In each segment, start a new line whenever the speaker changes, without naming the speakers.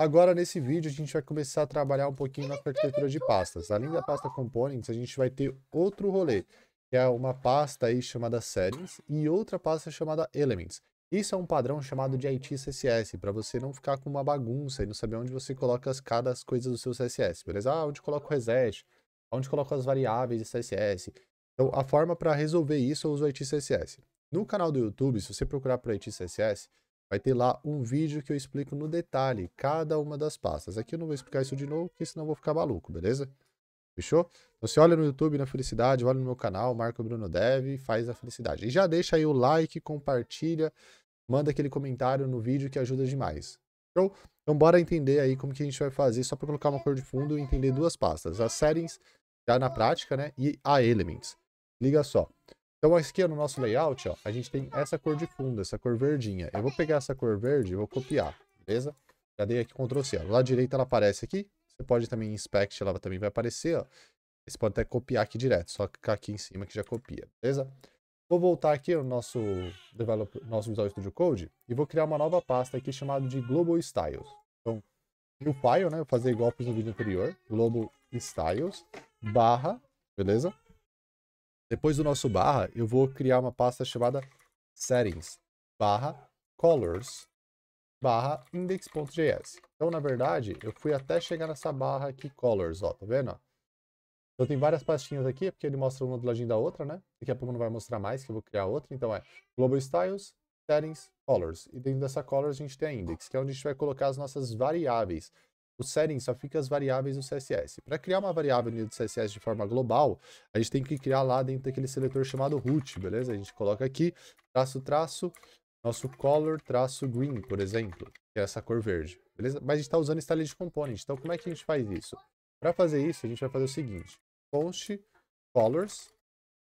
Agora, nesse vídeo, a gente vai começar a trabalhar um pouquinho na arquitetura de pastas. Além da pasta Components, a gente vai ter outro rolê, que é uma pasta aí chamada Settings e outra pasta chamada Elements. Isso é um padrão chamado de IT CSS, para você não ficar com uma bagunça e não saber onde você coloca as, cada as coisas do seu CSS, beleza? Ah, onde coloca o reset, onde coloca as variáveis de CSS. Então, a forma para resolver isso, eu é uso o IT CSS. No canal do YouTube, se você procurar por IT CSS, Vai ter lá um vídeo que eu explico no detalhe cada uma das pastas. Aqui eu não vou explicar isso de novo, porque senão eu vou ficar maluco, beleza? Fechou? Então você olha no YouTube na felicidade, olha no meu canal, Marco Bruno Dev faz a felicidade. E já deixa aí o like, compartilha, manda aquele comentário no vídeo que ajuda demais. Show? Então bora entender aí como que a gente vai fazer, só para colocar uma cor de fundo e entender duas pastas. As settings já na prática, né? E a elements. Liga só. Então aqui no nosso layout, ó, a gente tem essa cor de fundo, essa cor verdinha. Eu vou pegar essa cor verde e vou copiar, beleza? Já dei aqui Ctrl C, ó. Lá direita ela aparece aqui. Você pode também inspect, ela também vai aparecer, ó. Você pode até copiar aqui direto, só clicar aqui em cima que já copia, beleza? Vou voltar aqui no nosso, nosso Visual Studio Code e vou criar uma nova pasta aqui chamada de Global Styles. Então, new file, né? Vou fazer igual fiz no vídeo anterior. Global Styles, barra, beleza? Depois do nosso barra, eu vou criar uma pasta chamada settings barra colors barra index.js. Então, na verdade, eu fui até chegar nessa barra aqui colors, ó, tá vendo? Então tem várias pastinhas aqui, porque ele mostra uma do ladinho da outra, né? Daqui a pouco não vai mostrar mais, que eu vou criar outra. Então é Global Styles, Settings, Colors. E dentro dessa Colors a gente tem a Index, que é onde a gente vai colocar as nossas variáveis o setting só fica as variáveis no CSS. Para criar uma variável no CSS de forma global, a gente tem que criar lá dentro daquele seletor chamado root, beleza? A gente coloca aqui, traço, traço, nosso color, traço green, por exemplo, que é essa cor verde, beleza? Mas a gente está usando de component, então como é que a gente faz isso? Para fazer isso, a gente vai fazer o seguinte, post colors,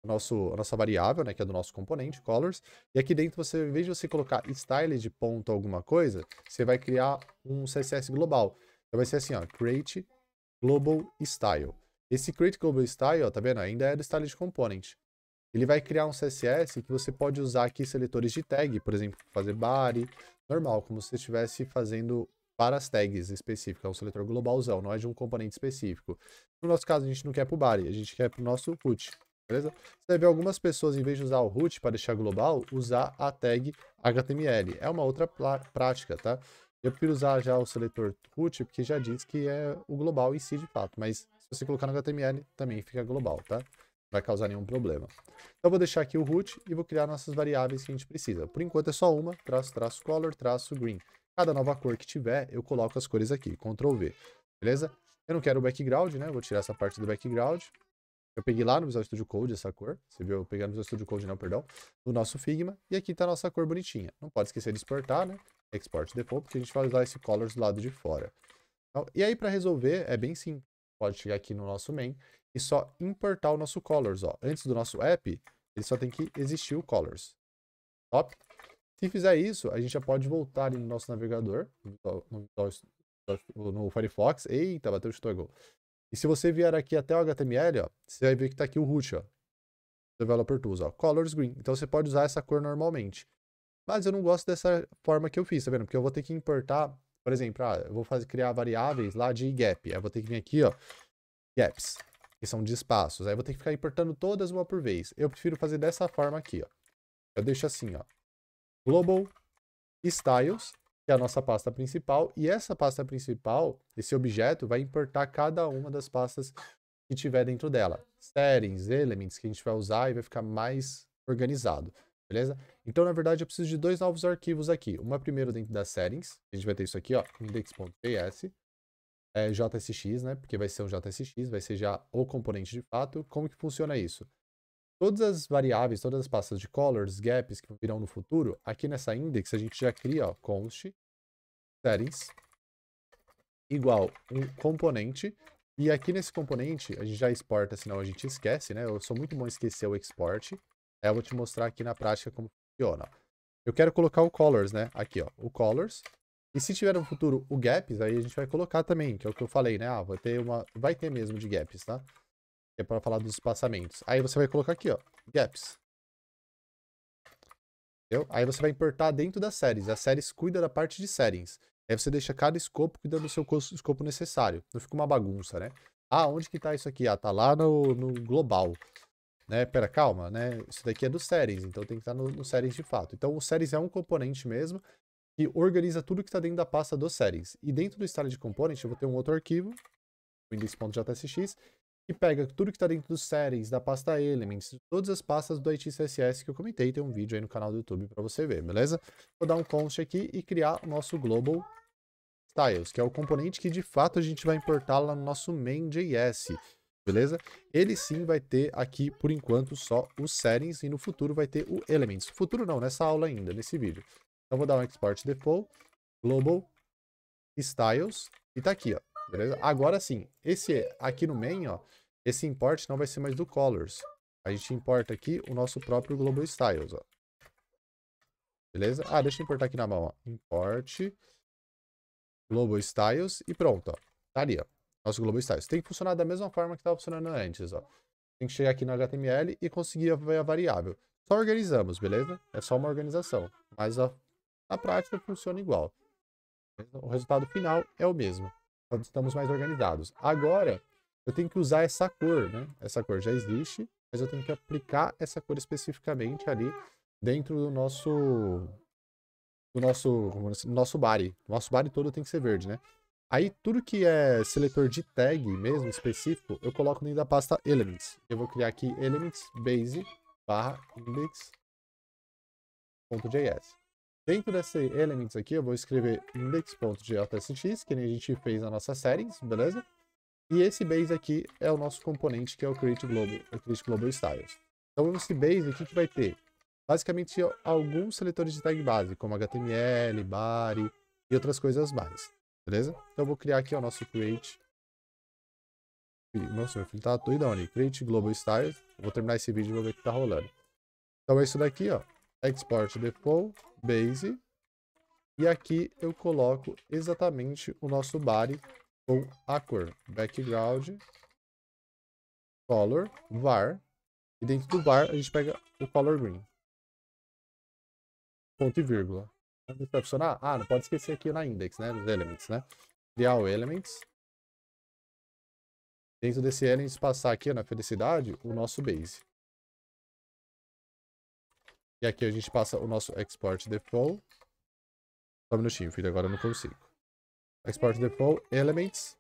nosso, a nossa variável, né, que é do nosso componente, colors, e aqui dentro você, em vez de você colocar style de ponto alguma coisa, você vai criar um CSS global. Então vai ser assim, ó, create global style. Esse create global style, ó, tá vendo? Ainda é do style de component. Ele vai criar um CSS que você pode usar aqui seletores de tag, por exemplo, fazer body, normal, como se você estivesse fazendo para as tags específicas, é um seletor globalzão, não é de um componente específico. No nosso caso, a gente não quer para o body, a gente quer para o nosso root, beleza? Você vai ver algumas pessoas, em vez de usar o root para deixar global, usar a tag HTML. É uma outra prática, tá? Eu prefiro usar já o seletor root, porque já diz que é o global em si de fato, mas se você colocar no HTML também fica global, tá? Não vai causar nenhum problema. Então vou deixar aqui o root e vou criar nossas variáveis que a gente precisa. Por enquanto é só uma, traço, traço, color, traço, green. Cada nova cor que tiver, eu coloco as cores aqui, Ctrl V, beleza? Eu não quero o background, né? Vou tirar essa parte do background. Eu peguei lá no Visual Studio Code essa cor. Você viu? Eu peguei no Visual Studio Code, não, perdão. Do nosso Figma. E aqui está a nossa cor bonitinha. Não pode esquecer de exportar, né? export default, porque a gente vai usar esse colors do lado de fora. Então, e aí, para resolver, é bem simples. Pode chegar aqui no nosso main e só importar o nosso colors. Ó. Antes do nosso app, ele só tem que existir o colors. Top? Se fizer isso, a gente já pode voltar no nosso navegador, no, no, no Firefox. Eita, bateu o toggle. E se você vier aqui até o HTML, ó, você vai ver que está aqui o root, ó. Developer Tools, ó, Colors Green. Então você pode usar essa cor normalmente. Mas eu não gosto dessa forma que eu fiz, tá vendo? Porque eu vou ter que importar, por exemplo, ah, eu vou fazer, criar variáveis lá de gap. Aí eu vou ter que vir aqui, ó, gaps, que são de espaços. Aí eu vou ter que ficar importando todas uma por vez. Eu prefiro fazer dessa forma aqui, ó. Eu deixo assim, ó, global styles, que é a nossa pasta principal. E essa pasta principal, esse objeto, vai importar cada uma das pastas que tiver dentro dela. Settings, elements, que a gente vai usar e vai ficar mais organizado beleza? Então, na verdade, eu preciso de dois novos arquivos aqui. Uma primeiro dentro das settings, a gente vai ter isso aqui, ó, index.js, é, JSX, né? Porque vai ser um JSX, vai ser já o componente de fato. Como que funciona isso? Todas as variáveis, todas as pastas de colors, gaps que virão no futuro, aqui nessa index a gente já cria, ó, const settings igual um componente. E aqui nesse componente, a gente já exporta, senão a gente esquece, né? Eu sou muito bom esquecer o export. Aí é, eu vou te mostrar aqui na prática como funciona. Eu quero colocar o colors, né? Aqui, ó, o colors. E se tiver no futuro o gaps, aí a gente vai colocar também, que é o que eu falei, né? Ah, vai ter uma... Vai ter mesmo de gaps, tá? Que é para falar dos espaçamentos. Aí você vai colocar aqui, ó, gaps. Entendeu? Aí você vai importar dentro das séries. A séries cuida da parte de settings. Aí você deixa cada escopo cuidando do seu escopo necessário. Não fica uma bagunça, né? Ah, onde que tá isso aqui? Ah, tá lá no, no global. Né? Pera, calma, né? Isso daqui é do settings, então tem que estar no, no settings de fato. Então o settings é um componente mesmo que organiza tudo que está dentro da pasta do settings. E dentro do style de component eu vou ter um outro arquivo, windows.jsx, que pega tudo que está dentro dos settings, da pasta elements, todas as pastas do IT CSS que eu comentei, tem um vídeo aí no canal do YouTube para você ver, beleza? Vou dar um const aqui e criar o nosso global styles, que é o componente que de fato a gente vai importar lá no nosso main.js beleza? Ele sim vai ter aqui, por enquanto, só os settings e no futuro vai ter o elements. Futuro não, nessa aula ainda, nesse vídeo. Então vou dar um export default, global, styles e tá aqui, ó, beleza? Agora sim, esse é, aqui no main, ó, esse import não vai ser mais do colors. A gente importa aqui o nosso próprio global styles, ó. Beleza? Ah, deixa eu importar aqui na mão, ó. Import global styles e pronto, ó. Tá ali, ó nosso Global Styles. Tem que funcionar da mesma forma que estava funcionando antes, ó. Tem que chegar aqui no HTML e conseguir a variável. Só organizamos, beleza? É só uma organização. Mas a, a prática funciona igual. O resultado final é o mesmo. estamos mais organizados. Agora, eu tenho que usar essa cor, né? Essa cor já existe, mas eu tenho que aplicar essa cor especificamente ali dentro do nosso do nosso nosso body. Nosso body todo tem que ser verde, né? Aí tudo que é seletor de tag mesmo, específico, eu coloco dentro da pasta elements. Eu vou criar aqui elements base barra index.js. Dentro desse elements aqui, eu vou escrever index.jsx, que nem a gente fez na nossa settings, beleza? E esse base aqui é o nosso componente, que é o create global, o create global styles. Então, esse base aqui que vai ter, basicamente, alguns seletores de tag base, como HTML, body e outras coisas mais. Beleza? Então eu vou criar aqui o nosso create. Nossa, meu filho tá doidão ali. Create Global Styles. Vou terminar esse vídeo e vou ver o que tá rolando. Então é isso daqui, ó. Export Default, Base. E aqui eu coloco exatamente o nosso body com a cor. Background, Color, Var. E dentro do var a gente pega o Color Green. Ponto e vírgula vai funcionar? Ah, não pode esquecer aqui na index, né? Dos elements, né? Criar o elements. Dentro desse elements, passar aqui na felicidade o nosso base. E aqui a gente passa o nosso export default. Só um minutinho, filho, agora eu não consigo. Export default, elements.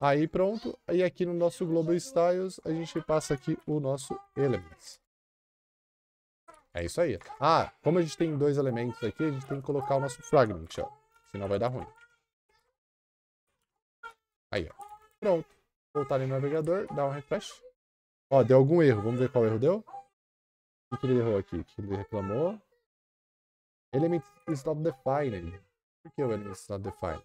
Aí pronto. E aqui no nosso global styles, a gente passa aqui o nosso elements. É isso aí. Ah, como a gente tem dois elementos aqui, a gente tem que colocar o nosso fragment, ó. Senão vai dar ruim. Aí, ó. Pronto. Voltar no navegador, dar um refresh. Ó, deu algum erro. Vamos ver qual erro deu. O que, ele errou aqui? O que ele reclamou? Element is not defined. Por que o element is not defined?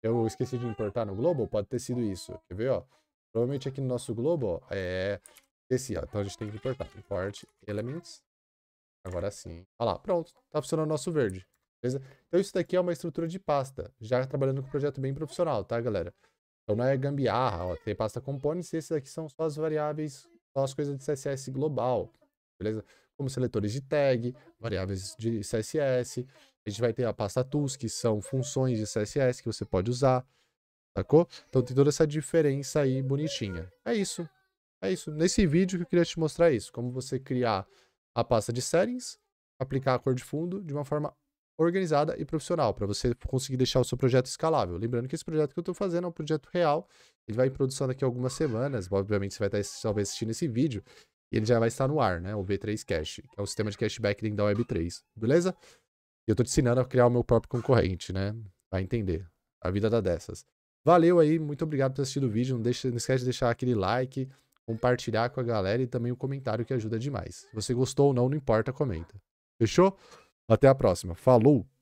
Eu esqueci de importar no global? Pode ter sido isso. Quer ver, ó? Provavelmente aqui no nosso globo, é... Esse, ó. Então a gente tem que importar. Import elements. Agora sim. Olha lá, pronto. Tá funcionando o nosso verde. Beleza? Então isso daqui é uma estrutura de pasta. Já trabalhando com um projeto bem profissional, tá, galera? Então não é gambiarra, ó. Tem pasta components e esses daqui são só as variáveis, só as coisas de CSS global. Beleza? Como seletores de tag, variáveis de CSS. A gente vai ter a pasta tools, que são funções de CSS que você pode usar. Sacou? Então tem toda essa diferença aí bonitinha. É isso. É isso. Nesse vídeo que eu queria te mostrar isso. Como você criar a pasta de settings, aplicar a cor de fundo de uma forma organizada e profissional, para você conseguir deixar o seu projeto escalável. Lembrando que esse projeto que eu estou fazendo é um projeto real. Ele vai em produção daqui a algumas semanas. Obviamente você vai estar talvez assistindo esse vídeo. E ele já vai estar no ar, né? O V3 Cash, que é o sistema de cashback dentro da Web3. Beleza? E eu estou te ensinando a criar o meu próprio concorrente, né? Vai entender. A vida dá dessas. Valeu aí, muito obrigado por ter assistido o vídeo. Não, deixa, não esquece de deixar aquele like compartilhar com a galera e também o comentário que ajuda demais. Se você gostou ou não, não importa, comenta. Fechou? Até a próxima. Falou!